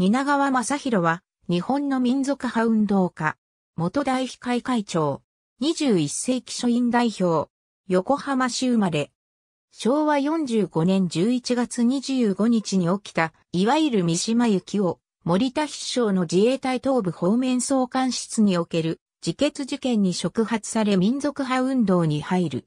蜷川正宏は、日本の民族派運動家、元大非会会長、21世紀書院代表、横浜市生まれ。昭和45年11月25日に起きた、いわゆる三島行きを、森田秘書の自衛隊東部方面総監室における自決事件に触発され民族派運動に入る。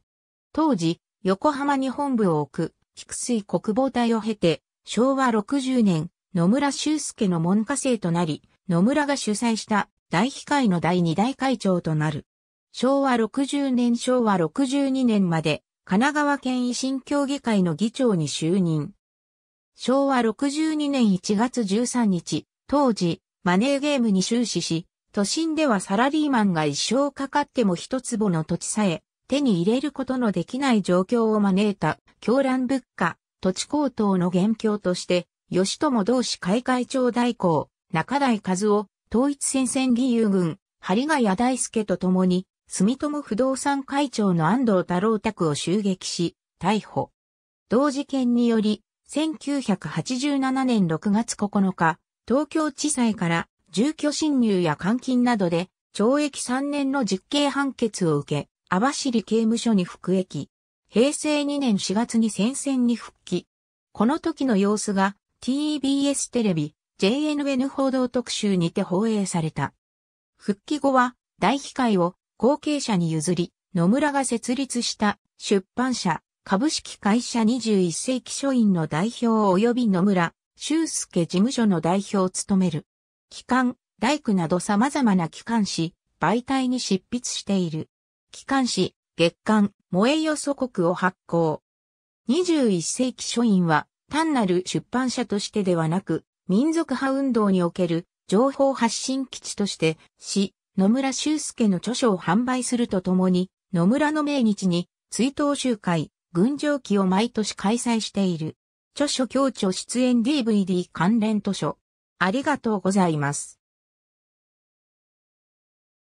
当時、横浜に本部を置く、菊水国防隊を経て、昭和60年、野村修介の門下生となり、野村が主催した大秘会の第二代会長となる。昭和60年昭和62年まで神奈川県維新協議会の議長に就任。昭和62年1月13日、当時、マネーゲームに終始し、都心ではサラリーマンが一生かかっても一坪の土地さえ手に入れることのできない状況を招いた狂乱物価、土地高騰の元凶として吉友同志会会長代行、中台和夫、統一戦線義勇軍、針ヶ谷大輔と共に、住友不動産会長の安藤太郎宅を襲撃し、逮捕。同事件により、1987年6月9日、東京地裁から住居侵入や監禁などで懲役3年の実刑判決を受け、網走刑務所に服役。平成2年4月に戦線に復帰。この時の様子が TBS テレビ、JNN 報道特集にて放映された。復帰後は、大機会を後継者に譲り、野村が設立した出版社、株式会社21世紀書院の代表及び野村、修介事務所の代表を務める。機関、大工など様々な機関誌、媒体に執筆している。機関誌、月刊、萌えよ祖国を発行。21世紀書院は、単なる出版社としてではなく、民族派運動における情報発信基地として、市野村修介の著書を販売するとともに、野村の命日に追悼集会、群青期を毎年開催している。著書協調出演 DVD 関連図書。ありがとうございます。